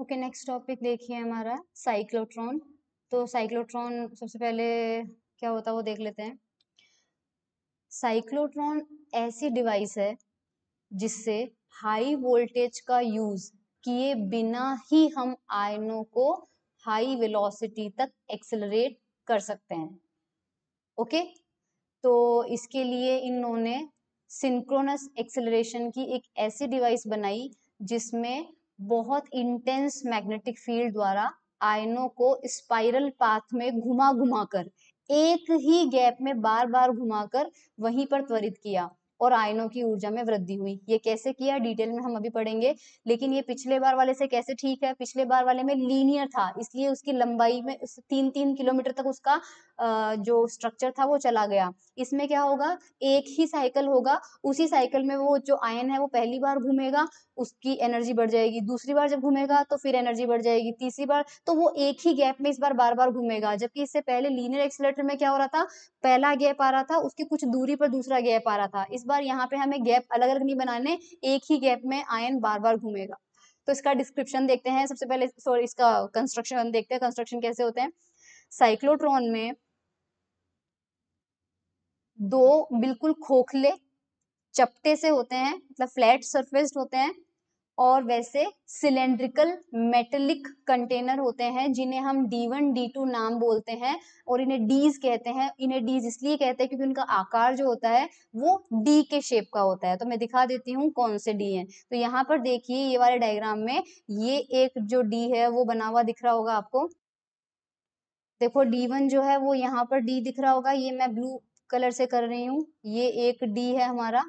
Okay next topic देखिए हमारा cyclotron तो साइक्लोट्रॉन सबसे पहले क्या होता है वो देख लेते हैं साइक्लोट्रॉन ऐसी डिवाइस है जिससे हाई वोल्टेज का यूज किए बिना ही हम आयनों को हाई वेलोसिटी तक एक्सेलरेट कर सकते हैं ओके okay? तो इसके लिए इन्होंने सिंक्रोनस एक्सेलरेशन की एक ऐसी डिवाइस बनाई जिसमें बहुत इंटेंस मैग्नेटिक फील्ड द्वारा आयनों को स्पाइरल पाथ में घुमा घुमा कर एक ही गैप में बार बार घुमाकर वहीं पर त्वरित किया और आयनों की ऊर्जा में वृद्धि हुई ये कैसे किया डिटेल में हम अभी पढ़ेंगे लेकिन ये पिछले बार वाले से कैसे ठीक है पिछले बार वाले में लीनियर था इसलिए उसकी लंबाई में तीन तीन किलोमीटर तक उसका जो स्ट्रक्चर था वो चला गया इसमें क्या होगा एक ही साइकिल होगा उसी साइकिल में वो जो आयन है वो पहली बार घूमेगा उसकी एनर्जी बढ़ जाएगी दूसरी बार जब घूमेगा तो फिर एनर्जी बढ़ जाएगी तीसरी बार तो वो एक ही गैप में इस बार बार बार घूमेगा जबकि इससे पहले लीनियर एक्सीटर में क्या हो रहा था पहला गैप आ रहा था उसकी कुछ दूरी पर दूसरा गैप आ रहा था इस बार यहाँ पे हमें गैप अलग अलग नहीं बनाने एक ही गैप में आयन बार बार घूमेगा तो इसका डिस्क्रिप्शन देखते हैं सबसे पहले सॉरी इसका कंस्ट्रक्शन देखते हैं कंस्ट्रक्शन कैसे होते हैं साइक्लोट्रॉन में दो बिल्कुल खोखले चपटे से होते हैं मतलब फ्लैट सरफेस्ड होते हैं और वैसे सिलेंड्रिकल मेटेलिक कंटेनर होते हैं जिन्हें हम D1, D2 नाम बोलते हैं और इन्हें डीज कहते हैं इन्हें डीज इसलिए कहते हैं क्योंकि उनका आकार जो होता है वो डी के शेप का होता है तो मैं दिखा देती हूँ कौन से डी हैं तो यहाँ पर देखिए ये वाले डायग्राम में ये एक जो डी है वो बना हुआ दिख रहा होगा आपको देखो D1 जो है वो यहाँ पर D दिख रहा होगा ये मैं ब्लू कलर से कर रही हूँ ये एक डी है हमारा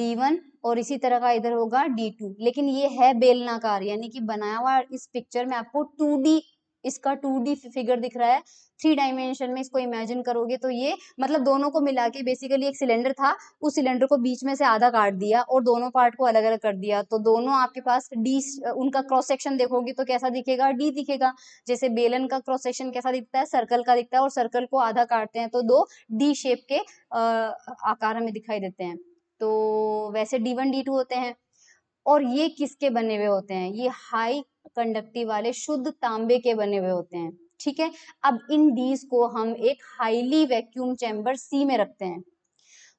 डी वन और इसी तरह का इधर होगा डी टू लेकिन ये है बेलनाकार यानी कि बनाया हुआ इस पिक्चर में आपको टू डी इसका टू फिगर दिख रहा है थ्री डायमेंशन में इसको इमेजिन करोगे तो ये मतलब दोनों को मिला के बेसिकली एक सिलेंडर था उस सिलेंडर को बीच में से आधा काट दिया और दोनों पार्ट को अलग अलग कर दिया तो दोनों आपके पास डी उनका क्रॉस सेक्शन देखोगे तो कैसा दिखेगा डी दिखेगा जैसे बेलन का क्रॉस सेक्शन कैसा दिखता है सर्कल का दिखता है और सर्कल को आधा काटते हैं तो दो डी शेप के आकार हमें दिखाई देते हैं तो वैसे डी वन डी टू होते हैं और ये किसके बने हुए होते हैं ये हाई कंडक्टिव वाले शुद्ध तांबे के बने हुए होते हैं ठीक है अब इन डीज को हम एक हाईली वैक्यूम चैम्बर सी में रखते हैं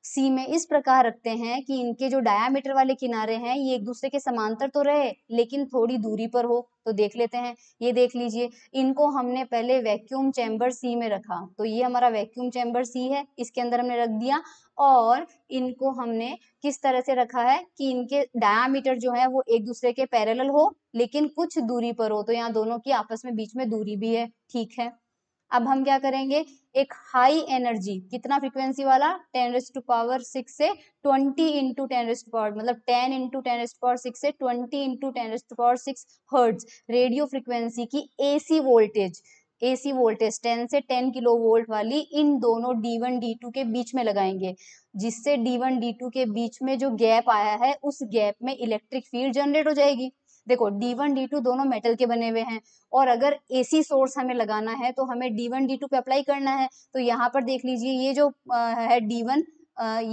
सी में इस प्रकार रखते हैं कि इनके जो डायामीटर वाले किनारे हैं ये एक दूसरे के समांतर तो रहे लेकिन थोड़ी दूरी पर हो तो देख लेते हैं ये देख लीजिए इनको हमने पहले वैक्यूम चैम्बर सी में रखा तो ये हमारा वैक्यूम चैम्बर सी है इसके अंदर हमने रख दिया और इनको हमने किस तरह से रखा है कि इनके डायामीटर जो है वो एक दूसरे के पैरेलल हो लेकिन कुछ दूरी पर हो तो यहाँ दोनों की आपस में बीच में दूरी भी है ठीक है अब हम क्या करेंगे एक हाई एनर्जी कितना फ्रीक्वेंसी वाला ten raise to power six से twenty into ten raise power मतलब ten into ten raise power six से twenty into ten raise power six hertz radio frequency की एसी वोल्टेज एसी वोल्टेज 10 से 10 kilo volt वाली इन दोनों D one D two के बीच में लगाएंगे जिससे डी वन डी टू के बीच में जो गैप आया है उस गैप में इलेक्ट्रिक फील्ड जनरेट हो जाएगी देखो डी वन डी टू दोनों मेटल के बने हुए हैं और अगर एसी सोर्स हमें लगाना है तो हमें डी वन डी टू पे अप्लाई करना है तो यहाँ पर देख लीजिए ये जो है डी वन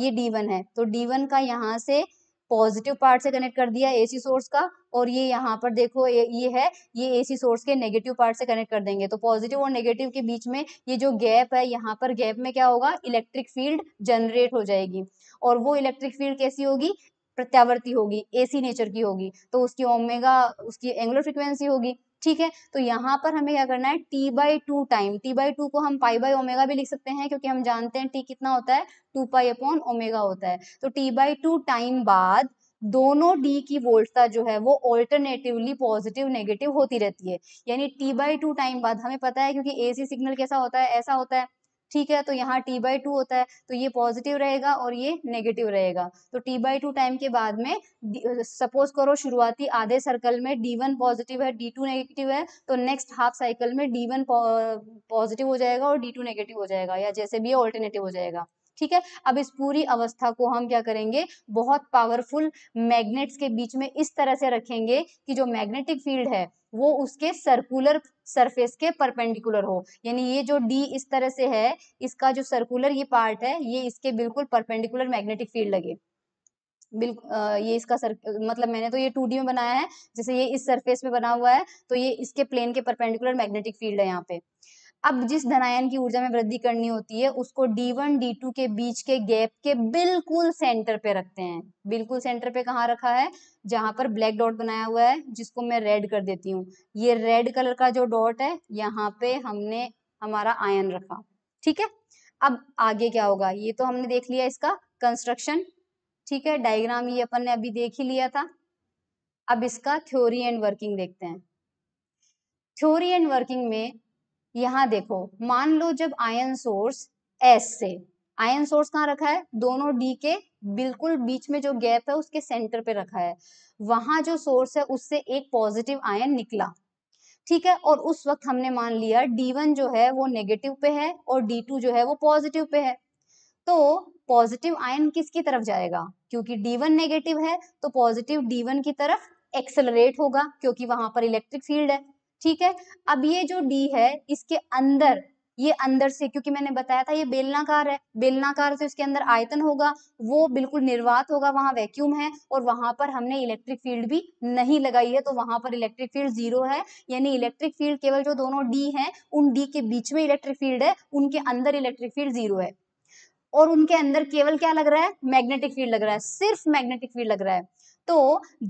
ये डी वन है तो डी वन का यहाँ से पॉजिटिव पार्ट से कनेक्ट कर दिया एसी सोर्स का और ये यहाँ पर देखो ये ये है ये एसी सोर्स के नेगेटिव पार्ट से कनेक्ट कर देंगे तो पॉजिटिव और नेगेटिव के बीच में ये जो गैप है यहाँ पर गैप में क्या होगा इलेक्ट्रिक फील्ड जनरेट हो जाएगी और वो इलेक्ट्रिक फील्ड कैसी होगी प्रत्यावर्ती होगी एसी नेचर की होगी तो उसकी ओमेगा उसकी एंगुलर फ्रिक्वेंसी होगी ठीक है तो यहाँ पर हमें क्या करना है T by two time T by two को हम पाई बाई ओमेगा भी लिख सकते हैं क्योंकि हम जानते हैं टी कितना होता है टू पाई अपॉन ओमेगा होता है तो टी बाई टू टाइम बाद दोनों डी की वोल्टता जो है वो ऑल्टरनेटिवली पॉजिटिव नेगेटिव होती रहती है यानी टी बाई टू टाइम बाद हमें पता है क्योंकि एसी सिग्नल कैसा होता है ऐसा होता है ठीक है तो यहाँ टी बाई टू होता है तो ये पॉजिटिव रहेगा और ये नेगेटिव रहेगा तो टी बाई टू टाइम के बाद में सपोज करो शुरुआती आधे सर्कल में डी वन पॉजिटिव है डी टू नेगेटिव है तो नेक्स्ट हाफ साइकिल में डी वन पॉजिटिव हो जाएगा और डी टू नेगेटिव हो जाएगा या जैसे भी ऑल्टरनेटिव हो जाएगा ठीक है अब इस पूरी अवस्था को हम क्या करेंगे बहुत पावरफुल मैग्नेट्स के बीच में इस तरह से रखेंगे कि जो मैग्नेटिक फील्ड है वो उसके सर्कुलर सरफेस के परपेंडिकुलर हो यानी ये जो डी इस तरह से है इसका जो सर्कुलर ये पार्ट है ये इसके बिल्कुल परपेंडिकुलर मैग्नेटिक फील्ड लगे बिल्कुल ये इसका सर मतलब मैंने तो ये टू में बनाया है जैसे ये इस सरफेस में बना हुआ है तो ये इसके प्लेन के परपेंडिकुलर मैग्नेटिक फील्ड है यहाँ पे अब जिस धनायन की ऊर्जा में वृद्धि करनी होती है उसको D1 D2 के बीच के गैप के बिल्कुल सेंटर पे रखते हैं बिल्कुल सेंटर पे कहाँ रखा है जहां पर ब्लैक डॉट बनाया हुआ है जिसको मैं रेड कर देती हूँ ये रेड कलर का जो डॉट है यहाँ पे हमने हमारा आयन रखा ठीक है अब आगे क्या होगा ये तो हमने देख लिया इसका कंस्ट्रक्शन ठीक है डायग्राम ये अपन ने अभी देख ही लिया था अब इसका थ्योरी एंड वर्किंग देखते हैं थ्योरी एंड वर्किंग में यहाँ देखो मान लो जब आयन सोर्स एस से आयन सोर्स कहाँ रखा है दोनों डी के बिल्कुल बीच में जो गैप है उसके सेंटर पे रखा है वहां जो सोर्स है उससे एक पॉजिटिव आयन निकला ठीक है और उस वक्त हमने मान लिया D1 जो है वो नेगेटिव पे है और D2 जो है वो पॉजिटिव पे है तो पॉजिटिव आयन किसकी तरफ जाएगा क्योंकि D1 नेगेटिव है तो पॉजिटिव D1 की तरफ एक्सेलरेट होगा क्योंकि वहां पर इलेक्ट्रिक फील्ड है ठीक है अब ये जो डी है इसके अंदर ये अंदर से क्योंकि मैंने बताया था ये बेलनाकार है बेलनाकार से उसके अंदर आयतन होगा वो बिल्कुल निर्वात होगा वहां वैक्यूम है और वहां पर हमने इलेक्ट्रिक फील्ड भी नहीं लगाई है तो वहां पर इलेक्ट्रिक फील्ड जीरो है यानी इलेक्ट्रिक फील्ड केवल जो दोनों डी हैं उन डी के बीच में इलेक्ट्रिक फील्ड है उनके अंदर इलेक्ट्रिक फील्ड जीरो है और उनके अंदर केवल क्या लग रहा है मैग्नेटिक फील्ड लग रहा है सिर्फ मैग्नेटिक फील्ड लग रहा है तो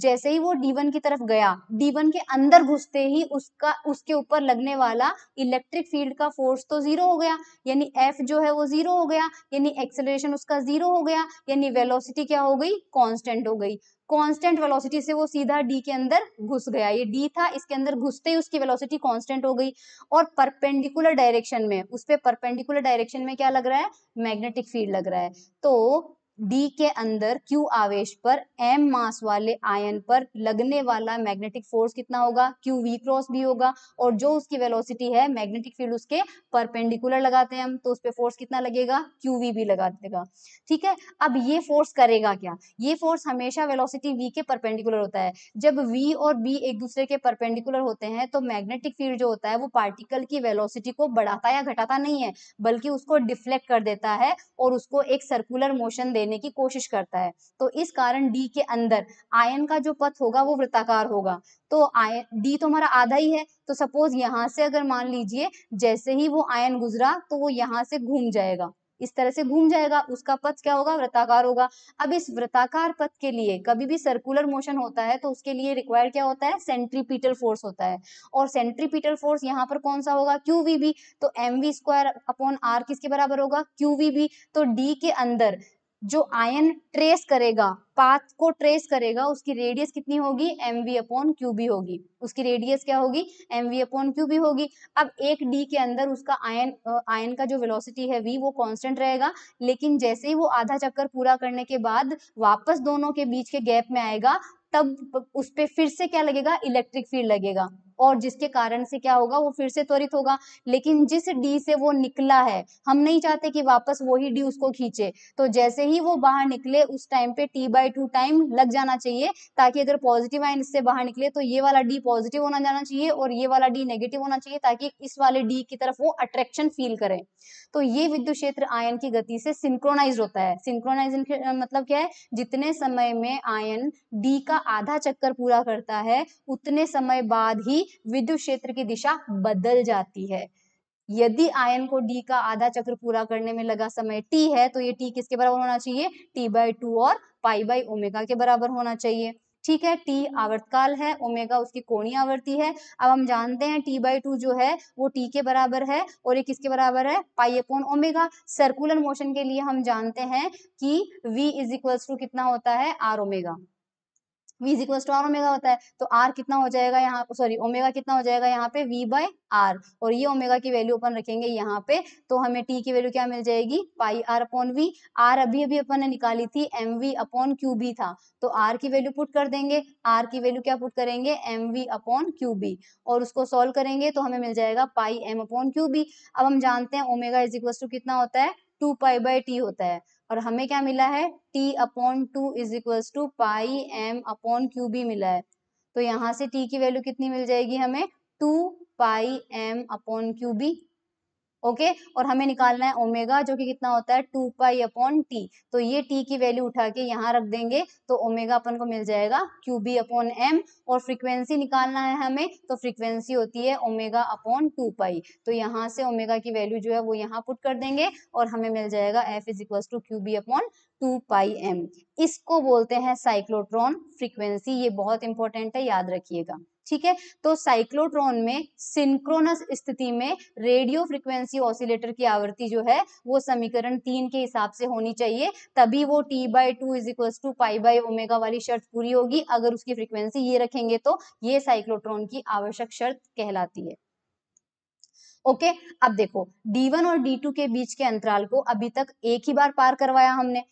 जैसे ही वो D1 की तरफ गया D1 के अंदर घुसते ही उसका उसके ऊपर लगने वाला इलेक्ट्रिक फील्ड का फोर्स तो जीरो हो गया यानी F जो है वो जीरो हो गया यानी एक्सेलरेशन उसका जीरो हो गया यानी वेलोसिटी क्या हो गई कांस्टेंट हो गई कांस्टेंट वेलोसिटी से वो सीधा डी के अंदर घुस गया ये डी था इसके अंदर घुसते ही उसकी वेलोसिटी कांस्टेंट हो गई और परपेंडिकुलर डायरेक्शन में उस पर परपेंडिकुलर डायरेक्शन में क्या लग रहा है मैग्नेटिक फील्ड लग रहा है तो डी के अंदर क्यू आवेश पर एम मास वाले आयन पर लगने वाला मैग्नेटिक फोर्स कितना होगा क्यू वी क्रॉस भी होगा और जो उसकी वेलोसिटी है मैग्नेटिक फील्ड उसके परपेंडिकुलर लगाते हैं हम तो उस पर फोर्स कितना लगेगा क्यू वी भी लगा देगा ठीक है अब ये फोर्स करेगा क्या ये फोर्स हमेशा वेलोसिटी वी के परपेंडिकुलर होता है जब वी और बी एक दूसरे के परपेंडिकुलर होते हैं तो मैग्नेटिक फील्ड जो होता है वो पार्टिकल की वेलोसिटी को बढ़ाता या घटाता नहीं है बल्कि उसको डिफ्लेक्ट कर देता है और उसको एक सर्कुलर मोशन दे लेने की कोशिश करता है तो इस कारण डी के अंदर आयन का जो पथ होगा वो वृत्ताकार होगा तो आयन डी तो हमारा आधा ही है तो सपोज यहाँ से अगर मान लीजिए जैसे ही वो आयन गुजरा तो वो यहाँ से घूम जाएगा इस तरह से घूम जाएगा उसका पथ क्या होगा वृत्ताकार होगा अब इस वृत्ताकार पथ के लिए कभी भी सर्कुलर मोशन होता है तो उसके लिए रिक्वायर्ड क्या होता है सेंट्रीपिटल फोर्स होता है और सेंट्रीपिटल फोर्स यहाँ पर कौन सा होगा क्यू वी बी तो m v square upon r किसके बराबर होगा क्यू वी बी तो डी के अंदर जो आयन ट्रेस करेगा पाथ को ट्रेस करेगा उसकी रेडियस कितनी होगी m v upon q B होगी उसकी रेडियस क्या होगी m v upon q B होगी अब एक डी के अंदर उसका आयन आयन का जो वेलोसिटी है वी वो कांस्टेंट रहेगा लेकिन जैसे ही वो आधा चक्कर पूरा करने के बाद वापस दोनों के बीच के गैप में आएगा तब उस पर फिर से क्या लगेगा इलेक्ट्रिक फील्ड लगेगा और जिसके कारण से क्या होगा वो फिर से त्वरित होगा लेकिन जिस डी से वो निकला है हम नहीं चाहते कि वापस वही डी उसको खींचे तो जैसे ही वो बाहर निकले उस टाइम पे टी बाई टू टाइम लग जाना चाहिए ताकि अगर पॉजिटिव आयन इससे बाहर निकले तो ये वाला डी पॉजिटिव होना जाना चाहिए और ये वाला डी नेगेटिव होना चाहिए ताकि इस वाले डी की तरफ वो अट्रैक्शन फील करें तो ये विद्युत क्षेत्र आयन की गति से सिंक्रोनाइज होता है सिंक्रोनाइज मतलब क्या है जितने समय में आयन डी का आधा चक्कर पूरा करता है उतने समय बाद ही विद्युत क्षेत्र की दिशा बदल जाती है यदि आयन को डी का आधा चक्र पूरा करने में लगा समय टी है तो ये टी किसके बराबर होना चाहिए टी बाई टू और पाई बाई ओमेगा के बराबर होना चाहिए ठीक है टी आवर्तकाल है ओमेगा उसकी कोणीय आवृत्ति है अब हम जानते हैं टी बाई टू जो है वो टी के बराबर है और ये किसके बराबर है pi upon omega circular motion के लिए हम जानते हैं कि वी इज इक्वल्स टू कितना होता है r omega v equal to r omega होता है तो आर कितना हो जाएगा यहाँ सॉरी ओमेगा कितना हो जाएगा यहाँ पे वी बाय आर और ये ओमेगा की वैल्यू अपन रखेंगे यहाँ पे तो हमें टी की वैल्यू क्या मिल जाएगी pi r upon v r अभी अभी अपन ने निकाली थी m v upon q B था तो आर की वैल्यू पुट कर देंगे आर की वैल्यू क्या पुट करेंगे m v upon q B और उसको सॉल्व करेंगे तो हमें मिल जाएगा pi m upon q B अब हम जानते हैं ओमेगा इज इक्वल टू कितना होता है टू पाई बाई टी होता है और हमें क्या मिला है T upon two is equal to pi m upon q भी मिला है तो यहाँ से टी की वैल्यू कितनी मिल जाएगी हमें two pi m upon q B okay और हमें निकालना है ओमेगा जो कि कितना होता है टू पाई अपॉन टी तो ये टी की वैल्यू उठा के यहाँ रख देंगे तो ओमेगा अपन को मिल जाएगा क्यू बी अपॉन एम और फ्रीक्वेंसी निकालना है हमें तो फ्रीक्वेंसी होती है ओमेगा अपॉन टू पाई तो यहाँ से ओमेगा की वैल्यू जो है वो यहाँ पुट कर देंगे और हमें मिल जाएगा f is equal to q B upon two pi m इसको बोलते हैं साइक्लोट्रॉन फ्रीक्वेंसी ये बहुत इंपॉर्टेंट है याद रखिएगा ठीक है तो साइक्लोट्रॉन में सिंक्रोनस स्थिति में रेडियो फ्रिक्वेंसी ऑसिलेटर की आवृत्ति जो है वो समीकरण तीन के हिसाब से होनी चाहिए तभी वो T by two is equal to pi by omega वाली शर्त पूरी होगी अगर उसकी फ्रिक्वेंसी ये रखेंगे तो ये साइक्लोट्रॉन की आवश्यक शर्त कहलाती है ओके okay, अब देखो D1 और D2 के बीच के अंतराल को अभी तक एक ही बार पार करवाया हमने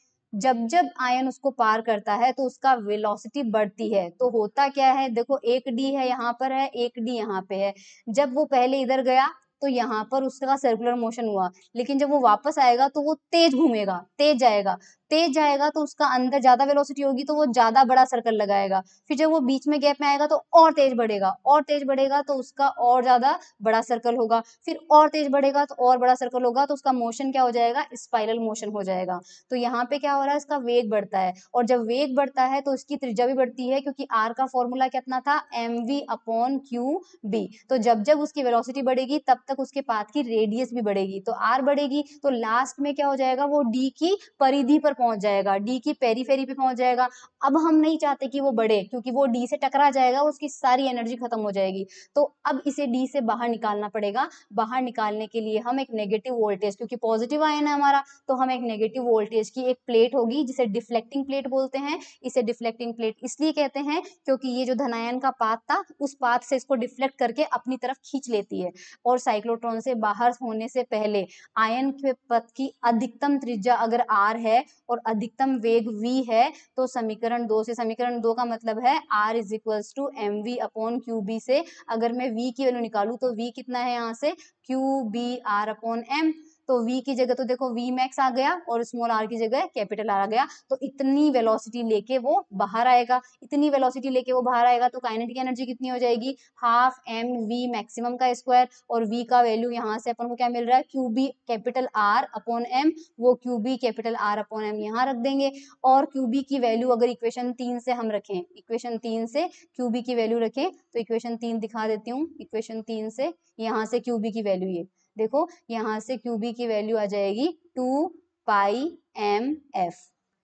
जब जब आयन उसको पार करता है तो उसका वेलोसिटी बढ़ती है तो होता क्या है देखो एक डी है यहाँ पर है एक डी यहाँ पे है जब वो पहले इधर गया तो यहाँ पर उसका सर्कुलर मोशन हुआ लेकिन जब वो वापस आएगा तो वो तेज घूमेगा तेज जाएगा तेज जाएगा तो उसका अंदर ज्यादा वेलोसिटी होगी तो वो ज्यादा बड़ा सर्कल लगाएगा फिर जब वो बीच में गैप में आएगा तो और तेज बढ़ेगा और तेज बढ़ेगा तो उसका और ज्यादा बड़ा सर्कल होगा फिर और तेज बढ़ेगा तो और बड़ा सर्कल होगा तो उसका मोशन क्या हो जाएगा स्पाइरल मोशन हो जाएगा तो यहाँ पे क्या हो रहा है इसका वेग बढ़ता है और जब वेग बढ़ता है तो इसकी त्रिज्या भी बढ़ती है क्योंकि आर का फॉर्मूला कितना था m v upon q B तो जब जब उसकी वेलोसिटी बढ़ेगी तब तक तक उसके पाथ की रेडियस भी बढ़ेगी तो आर बढ़ेगी तो लास्ट में क्या हो जाएगा वो डी की परिधि पर पहुंच जाएगा डी की पेरीफेरी पे पहुंच जाएगा अब हम नहीं चाहते कि वो बढ़े क्योंकि वो डी से टकरा जाएगा उसकी सारी एनर्जी खत्म हो जाएगी तो अब इसे डी से बाहर निकालना पड़ेगा बाहर निकालने के लिए हम एक नेगेटिव वोल्टेज क्योंकि पॉजिटिव आयन है हमारा तो हम एक नेगेटिव वोल्टेज की एक प्लेट होगी जिसे डिफ्लेक्टिंग प्लेट बोलते हैं इसे डिफ्लेक्टिंग प्लेट इसलिए कहते हैं क्योंकि ये जो धनायन का पाथ था उस पाथ से इसको डिफ्लेक्ट करके अपनी तरफ खींच लेती है और साइकिल साइक्लोट्रॉन से बाहर होने से पहले आयन के पथ की अधिकतम त्रिज्या अगर आर है और अधिकतम वेग वी है तो समीकरण दो से समीकरण दो का मतलब है r is equals to m v upon q B से अगर मैं वी की वैल्यू निकालू तो वी कितना है यहाँ से q B r upon m तो वी की जगह तो देखो वी मैक्स आ गया और स्मॉल आर की जगह कैपिटल आर आ गया तो इतनी वेलोसिटी लेके वो बाहर आएगा इतनी वेलोसिटी लेके वो बाहर आएगा तो काइनेटिक एनर्जी कितनी हो जाएगी हाफ एम वी मैक्सिमम का स्क्वायर और वी का वैल्यू यहाँ से अपन को क्या मिल रहा है q B capital R upon m वो q B capital R upon m यहाँ रख देंगे और क्यू बी की वैल्यू अगर इक्वेशन तीन से हम रखें इक्वेशन तीन से क्यू बी की वैल्यू रखें तो इक्वेशन तीन दिखा देती हूँ इक्वेशन तीन से यहाँ से क्यू बी की वैल्यू ये देखो यहाँ से क्यू बी की वैल्यू आ जाएगी टू पाई एम एफ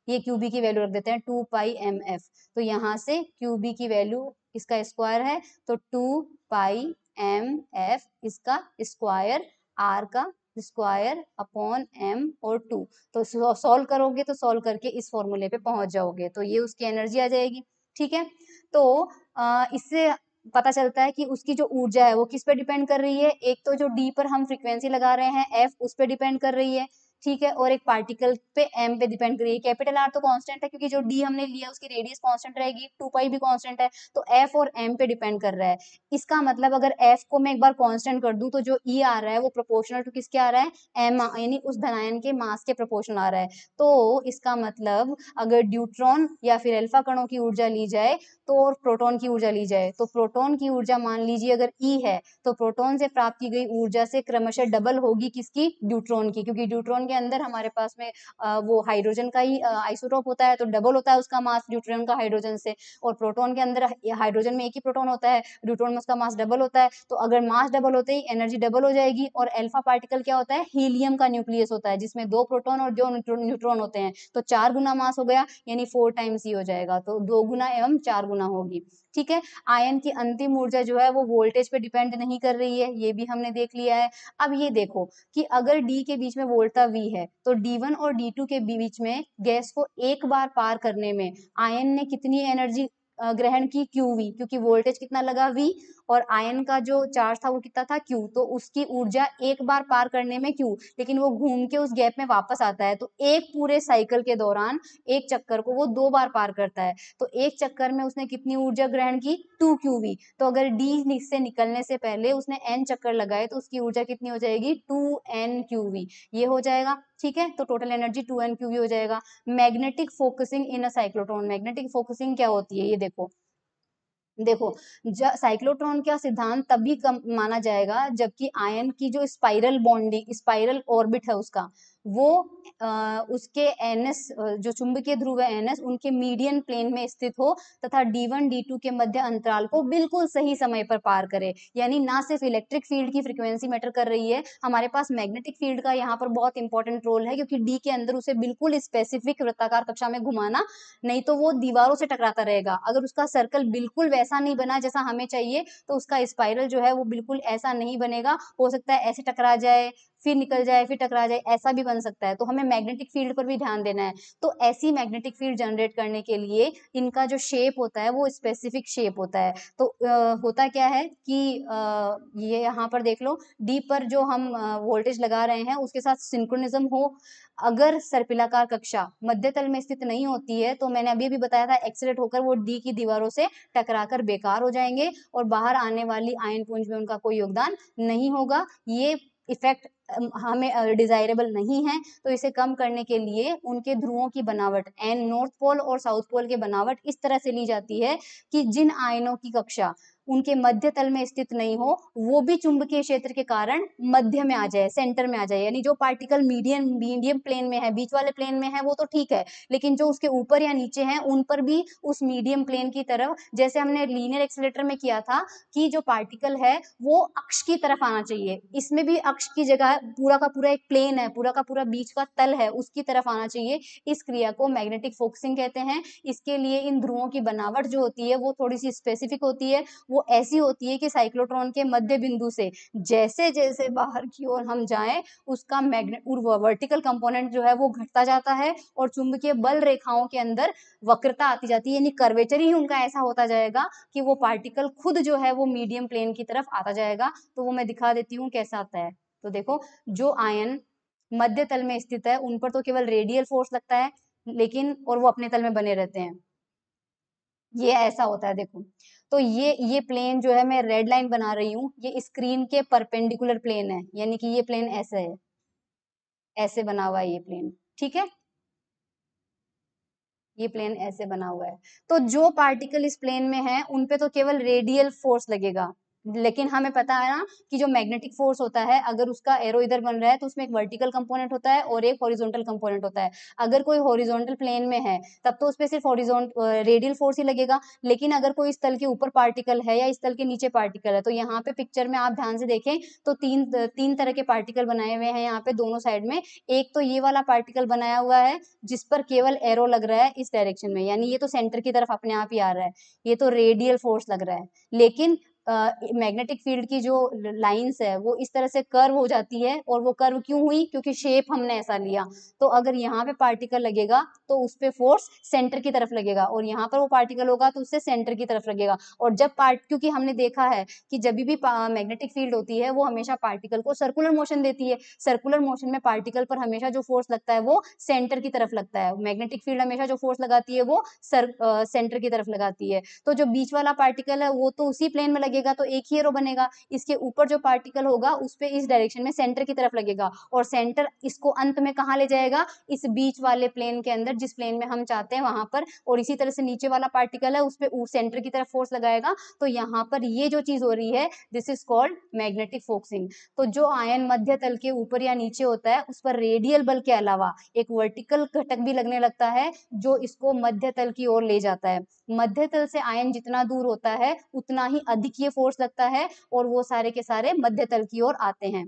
ये क्यू बी की वैल्यू रख देते हैं टू पाई एम एफ तो यहाँ से क्यू बी की वैल्यू इसका स्क्वायर है तो टू पाई एम एफ इसका स्क्वायर आर का स्क्वायर अपॉन एम और टू तो सॉल्व करोगे तो सॉल्व करके इस फॉर्मूले पे पहुंच जाओगे तो ये उसकी एनर्जी आ जाएगी ठीक है तो इससे पता चलता है कि उसकी जो ऊर्जा है वो किस पे डिपेंड कर रही है एक तो जो डी पर हम फ्रिक्वेंसी लगा रहे हैं एफ उस पर डिपेंड कर रही है ठीक है और एक पार्टिकल पे एम पे डिपेंड करिए कैपिटल आर तो कांस्टेंट है क्योंकि जो डी हमने लिया उसकी रेडियस कांस्टेंट रहेगी टू पाई भी कांस्टेंट है तो एफ और एम पे डिपेंड कर रहा है इसका मतलब अगर एफ को मैं एक बार कांस्टेंट कर दूं तो जो ई e आ रहा है वो प्रोपोर्शनल टू किसके आ रहा है एम यानी उस धनायन के मास के प्रोपोर्शनल आ रहा है तो इसका मतलब अगर ड्यूट्रॉन या फिर एल्फा कणों की ऊर्जा ली जाए तो और प्रोटोन की ऊर्जा ली जाए तो प्रोटोन की ऊर्जा मान लीजिए अगर ई e है तो प्रोटोन से प्राप्त की गई ऊर्जा से क्रमशः डबल होगी किसकी ड्यूट्रॉन की क्योंकि ड्यूट्रॉन के अंदर हमारे पास में वो हाइड्रोजन का ही आइसोटोप होता है तो डबल होता है उसका मास ड्यूट्रॉन का हाइड्रोजन से और प्रोटोन के अंदर हाइड्रोजन में एक ही प्रोटोन होता है ड्यूट्रॉन में उसका मास डबल होता है तो अगर मास डबल होते ही एनर्जी डबल हो जाएगी और एल्फा पार्टिकल क्या होता है हीलियम का न्यूक्लियस होता है जिसमें दो प्रोटोन और दो न्यूट्रॉन होते हैं तो चार गुना मास हो गया यानी फोर टाइम्स ही हो जाएगा तो दो गुना एवं चार गुना होगी ठीक है आयन की अंतिम ऊर्जा जो है वो वोल्टेज पे डिपेंड नहीं कर रही है ये भी हमने देख लिया है अब ये देखो कि अगर डी के बीच में वोल्टा वी है तो डी वन और डी टू के बीच में गैस को एक बार पार करने में आयन ने कितनी एनर्जी ग्रहण की क्यू वी क्योंकि वोल्टेज कितना लगा वी और आयन का जो चार्ज था वो कितना था क्यू तो उसकी ऊर्जा एक बार पार करने में क्यू लेकिन वो घूम के उस गैप में वापस आता है तो एक पूरे साइकिल के दौरान एक चक्कर को वो दो बार पार करता है तो एक चक्कर में उसने कितनी ऊर्जा ग्रहण की टू क्यू तो अगर डी से निकलने से पहले उसने एन चक्कर लगाए तो उसकी ऊर्जा कितनी हो जाएगी टू एन क्यू ये हो जाएगा ठीक है तो total energy two n q हो जाएगा magnetic focusing in a cyclotron magnetic focusing क्या होती है ये देखो देखो साइक्लोट्रॉन का सिद्धांत तभी कम माना जाएगा जबकि आयन की जो स्पाइरल बॉन्डिंग स्पाइरल ऑर्बिट है उसका वो आ, उसके एनएस जो चुंबकीय ध्रुव है एनएस उनके मीडियन प्लेन में स्थित हो तथा डी वन डी टू के मध्य अंतराल को बिल्कुल सही समय पर पार करे यानी ना सिर्फ इलेक्ट्रिक फील्ड की फ्रिक्वेंसी मैटर कर रही है हमारे पास मैग्नेटिक फील्ड का यहाँ पर बहुत इंपॉर्टेंट रोल है क्योंकि डी के अंदर उसे बिल्कुल स्पेसिफिक वृत्ताकार कक्षा में घुमाना नहीं तो वो दीवारों से टकराता रहेगा अगर उसका सर्कल बिल्कुल वैसा नहीं बना जैसा हमें चाहिए तो उसका स्पाइरल जो है वो बिल्कुल ऐसा नहीं बनेगा हो सकता है ऐसे टकरा जाए फिर निकल जाए फिर टकरा जाए ऐसा भी बन सकता है तो हमें मैग्नेटिक फील्ड पर भी ध्यान देना है तो ऐसी मैग्नेटिक फील्ड जनरेट करने के लिए इनका जो शेप होता है वो स्पेसिफिक शेप होता है तो आ, होता क्या है कि आ, ये यहाँ पर देख लो डी पर जो हम वोल्टेज लगा रहे हैं उसके साथ सिंक्रोनिज्म हो अगर सर्पिलाकार कक्षा मध्य तल में स्थित नहीं होती है तो मैंने अभी अभी बताया था एक्सीडेंट होकर वो डी की दीवारों से टकराकर बेकार हो जाएंगे और बाहर आने वाली आयन पुंज में उनका कोई योगदान नहीं होगा ये इफेक्ट um, हमें डिज़ायरेबल uh, नहीं है तो इसे कम करने के लिए उनके ध्रुवों की बनावट एंड नॉर्थ पोल और साउथ पोल की बनावट इस तरह से ली जाती है कि जिन आयनों की कक्षा उनके मध्य तल में स्थित नहीं हो वो भी चुंबकीय क्षेत्र के कारण मध्य में आ जाए सेंटर में आ जाए यानी जो पार्टिकल मीडियम मीडियम प्लेन में है बीच वाले प्लेन में है वो तो ठीक है लेकिन जो उसके ऊपर या नीचे है उन पर भी उस मीडियम प्लेन की तरफ जैसे हमने लीनियर एक्सलेटर में किया था कि जो पार्टिकल है वो अक्ष की तरफ आना चाहिए इसमें भी अक्ष की जगह पूरा का पूरा एक प्लेन है पूरा का पूरा बीच का तल है उसकी तरफ आना चाहिए इस क्रिया को मैग्नेटिक फोकसिंग कहते हैं इसके लिए इन ध्रुवों की बनावट जो होती है वो थोड़ी सी स्पेसिफिक होती है वो ऐसी होती है कि साइक्लोट्रॉन के मध्य बिंदु से जैसे जैसे बाहर की ओर हम जाएं उसका मैग्नेट वर्टिकल कंपोनेंट जो है वो घटता जाता है और चुंबकीय बल रेखाओं के अंदर वक्रता आती जाती है यानी कर्वेचर ही उनका ऐसा होता जाएगा कि वो पार्टिकल खुद जो है वो मीडियम प्लेन की तरफ आता जाएगा तो वो मैं दिखा देती हूँ कैसा आता है तो देखो जो आयन मध्य तल में स्थित है उन पर तो केवल रेडियल फोर्स लगता है लेकिन और वो अपने तल में बने रहते हैं ये ऐसा होता है देखो तो ये ये प्लेन जो है मैं रेड लाइन बना रही हूँ ये स्क्रीन के परपेंडिकुलर प्लेन है यानी कि ये प्लेन ऐसा है ऐसे बना हुआ है ये प्लेन ठीक है ये प्लेन ऐसे बना हुआ है तो जो पार्टिकल इस प्लेन में है उनपे तो केवल रेडियल फोर्स लगेगा लेकिन हमें पता है ना कि जो मैग्नेटिक फोर्स होता है अगर उसका एरो इधर बन रहा है तो उसमें एक वर्टिकल कंपोनेंट होता है और एक हॉरिजॉन्टल कंपोनेंट होता है अगर कोई हॉरिजॉन्टल प्लेन में है तब तो उस पर सिर्फ हॉरिजॉन्ट रेडियल फोर्स ही लगेगा लेकिन अगर कोई इस तल के ऊपर पार्टिकल है या इस तल के नीचे पार्टिकल है तो यहाँ पे पिक्चर में आप ध्यान से देखें तो तीन तीन तरह के पार्टिकल बनाए हुए हैं यहाँ पे दोनों साइड में एक तो ये वाला पार्टिकल बनाया हुआ है जिस पर केवल एरो लग रहा है इस डायरेक्शन में यानी ये तो सेंटर की तरफ अपने आप ही आ रहा है ये तो रेडियल फोर्स लग रहा है लेकिन मैग्नेटिक फील्ड की जो लाइंस है वो इस तरह से कर्व हो जाती है और वो कर्व क्यों हुई क्योंकि शेप हमने ऐसा लिया तो अगर यहाँ पे पार्टिकल लगेगा तो उस पर फोर्स सेंटर की तरफ लगेगा और यहाँ पर वो पार्टिकल होगा तो उससे सेंटर की तरफ लगेगा और जब पार्ट क्योंकि हमने देखा है कि जब भी मैग्नेटिक फील्ड होती है वो हमेशा पार्टिकल को सर्कुलर मोशन देती है सर्कुलर मोशन में पार्टिकल पर हमेशा जो फोर्स लगता है वो सेंटर की तरफ लगता है मैग्नेटिक फील्ड हमेशा जो फोर्स लगाती है वो सर, सेंटर की तरफ लगाती है तो जो बीच वाला पार्टिकल है वो तो उसी प्लेन में लगेगा तो एक ही एरो बनेगा इसके ऊपर जो पार्टिकल होगा उस पर इस डायरेक्शन में सेंटर की तरफ लगेगा और सेंटर इसको अंत में कहाँ ले जाएगा इस बीच वाले प्लेन के अंदर जिस प्लेन में हम चाहते हैं वहां पर और इसी तरह से नीचे वाला पार्टिकल है उस पर सेंटर की तरफ फोर्स लगाएगा तो यहाँ पर ये जो चीज हो रही है this is called magnetic focusing तो जो आयन मध्य तल के ऊपर या नीचे होता है उस पर रेडियल बल के अलावा एक वर्टिकल घटक भी लगने लगता है जो इसको मध्य तल की ओर ले जाता है मध्य तल से आयन जितना दूर होता है उतना ही अधिक ये फोर्स लगता है और वो सारे के सारे मध्य तल की ओर आते हैं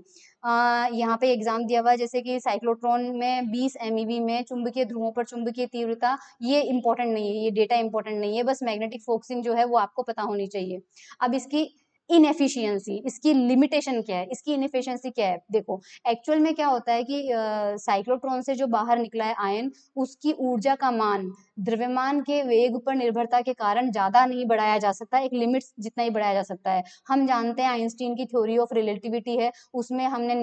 यहाँ पे एग्जाम दिया हुआ है जैसे कि साइक्लोट्रॉन में 20 एम e में चुंबकीय ध्रुवों पर चुंबकीय तीव्रता ये इंपॉर्टेंट नहीं है ये डेटा इंपॉर्टेंट नहीं है बस मैग्नेटिक फोक्सिंग जो है वो आपको पता होनी चाहिए अब इसकी इनएफिशियंसी इसकी लिमिटेशन क्या है इसकी इनएफिशियंसी क्या है देखो एक्चुअल में क्या होता है कि साइक्लोट्रॉन से जो बाहर निकला है आयन उसकी ऊर्जा का मान द्रव्यमान के वेग पर निर्भरता के कारण ज्यादा नहीं बढ़ाया जा सकता एक लिमिट जितना ही बढ़ाया जा सकता है हम जानते हैं आइंस्टीन की थ्योरी ऑफ रिलेटिविटी है उसमें हमने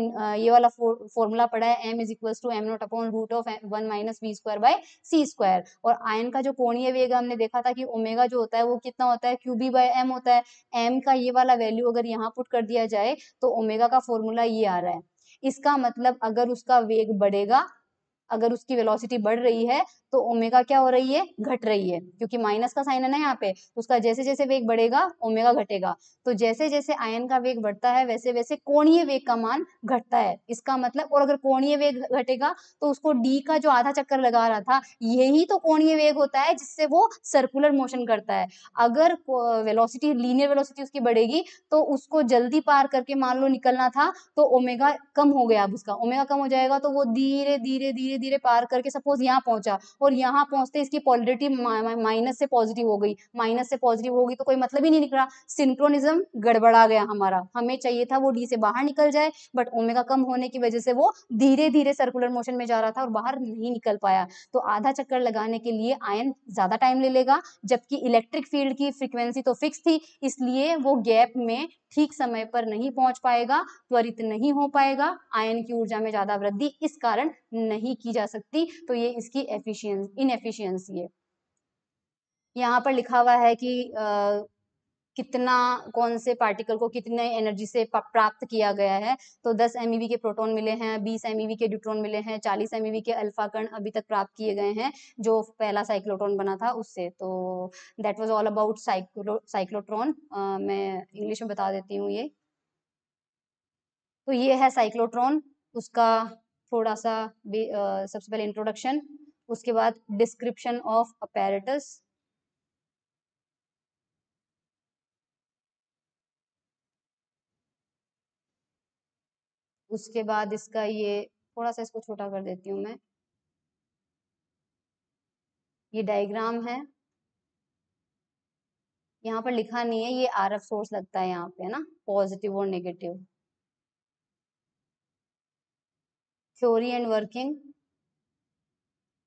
ये वाला फॉर्मूला पढ़ा है m is equal to m not upon root of one minus v square by c square और आयन का जो कोणीय वेग हमने देखा था कि ओमेगा जो होता है वो कितना होता है क्यूबी बाय एम होता है एम का ये वाला वाला वैल्यू अगर यहाँ पुट कर दिया जाए तो ओमेगा का फॉर्मूला ये आ रहा है इसका मतलब अगर उसका वेग बढ़ेगा अगर उसकी वेलोसिटी बढ़ रही है तो ओमेगा क्या हो रही है घट रही है क्योंकि माइनस का साइन है ना यहाँ पे तो उसका जैसे जैसे वेग बढ़ेगा ओमेगा घटेगा तो जैसे जैसे आयन का वेग बढ़ता है वैसे वैसे कोणीय वेग का मान घटता है इसका मतलब और अगर कोणीय वेग घटेगा तो उसको डी का जो आधा चक्कर लगा रहा था यही तो कोणीय वेग होता है जिससे वो सर्कुलर मोशन करता है अगर वेलोसिटी लीनियर वेलोसिटी उसकी बढ़ेगी तो उसको जल्दी पार करके मान लो निकलना था तो ओमेगा कम हो गया अब उसका ओमेगा कम हो जाएगा तो वो धीरे धीरे धीरे धीरे पार करके सपोज यहाँ पहुंचा और यहाँ पहुंचते इसकी पॉलिटी माइनस से पॉजिटिव हो गई माइनस से पॉजिटिव होगी तो कोई मतलब ही नहीं निकला सिंक्रोनिज्म गड़बड़ा गया हमारा हमें चाहिए था वो डी से बाहर निकल जाए बट ओमेगा कम होने की वजह से वो धीरे धीरे सर्कुलर मोशन में जा रहा था और बाहर नहीं निकल पाया तो आधा चक्कर लगाने के लिए आयन ज्यादा टाइम ले लेगा जबकि इलेक्ट्रिक फील्ड की फ्रिक्वेंसी तो फिक्स थी इसलिए वो गैप में ठीक समय पर नहीं पहुंच पाएगा त्वरित नहीं हो पाएगा आयन की ऊर्जा में ज्यादा वृद्धि इस कारण नहीं की जा सकती तो ये इसकी एफिशियंस इनएफिशियंसी है यहाँ पर लिखा हुआ है कि आ, कितना कौन से पार्टिकल को कितने एनर्जी से प्राप्त किया गया है तो 10 एम e के प्रोटोन मिले हैं 20 एम e के न्यूट्रॉन मिले हैं 40 एम e के अल्फा कण अभी तक प्राप्त किए गए हैं जो पहला साइक्लोट्रॉन बना था उससे तो that was all about cyclo cyclotron मैं इंग्लिश में बता देती हूँ ये तो ये है साइक्लोट्रॉन उसका थोड़ा सा सबसे पहले इंट्रोडक्शन उसके बाद डिस्क्रिप्शन ऑफ अपेरेटस उसके बाद इसका ये थोड़ा सा इसको छोटा कर देती हूँ मैं ये डायग्राम है यहाँ पर लिखा नहीं है ये आर एफ सोर्स लगता है यहाँ पे है ना पॉजिटिव और नेगेटिव थ्योरी एंड वर्किंग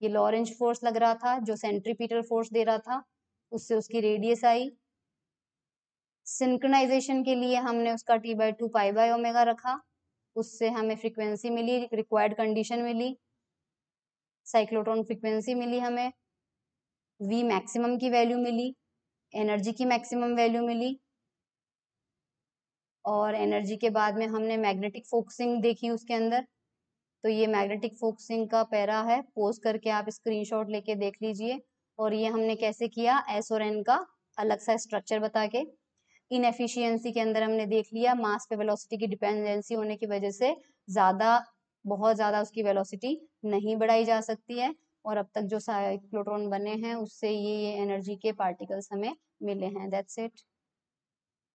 ये लॉरेंज फोर्स लग रहा था जो सेंट्रीपीटल फोर्स दे रहा था उससे उसकी रेडियस आई सिंक्रोनाइजेशन के लिए हमने उसका T by two pi by omega रखा उससे हमें फ्रीक्वेंसी मिली रिक्वायर्ड कंडीशन मिली साइक्लोट्रॉन फ्रीक्वेंसी मिली हमें वी मैक्सिमम की वैल्यू मिली एनर्जी की मैक्सिमम वैल्यू मिली और एनर्जी के बाद में हमने मैग्नेटिक फोकसिंग देखी उसके अंदर तो ये मैग्नेटिक फोकसिंग का पैरा है पोज करके आप स्क्रीनशॉट लेके देख लीजिए और ये हमने कैसे किया एस और एन का अलग सा स्ट्रक्चर बता के इनएफिशिएंसी के अंदर हमने देख लिया मास पे वेलोसिटी की डिपेंडेंसी होने की वजह से ज्यादा बहुत ज्यादा उसकी वेलोसिटी नहीं बढ़ाई जा सकती है और अब तक जो साइक्लोट्रॉन बने हैं उससे ये एनर्जी के पार्टिकल्स हमें मिले हैं दैट्स इट